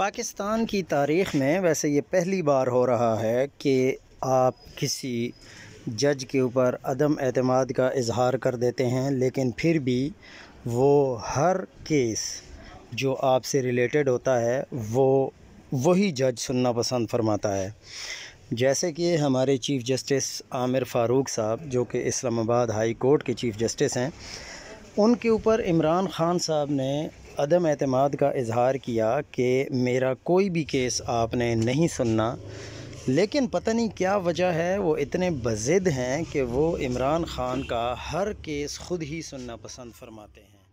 पाकिस्तान की तारीख़ में वैसे ये पहली बार हो रहा है कि आप किसी जज के ऊपर अदम अतमाद का इजहार कर देते हैं लेकिन फिर भी वो हर केस जो आपसे रिलेटेड होता है वो वही जज सुनना पसंद फरमाता है जैसे कि हमारे चीफ़ जस्टिस आमिर फ़ारूक साहब जो कि इस्लामाबाद हाई कोर्ट के चीफ़ जस्टिस हैं उनके ऊपर इमरान ख़ान साहब ने अदम अतमाद का इजहार किया कि मेरा कोई भी केस आपने नहीं सुनना लेकिन पता नहीं क्या वजह है वो इतने बज़िद हैं कि वो इमरान ख़ान का हर केस ख़ुद ही सुनना पसंद फरमाते हैं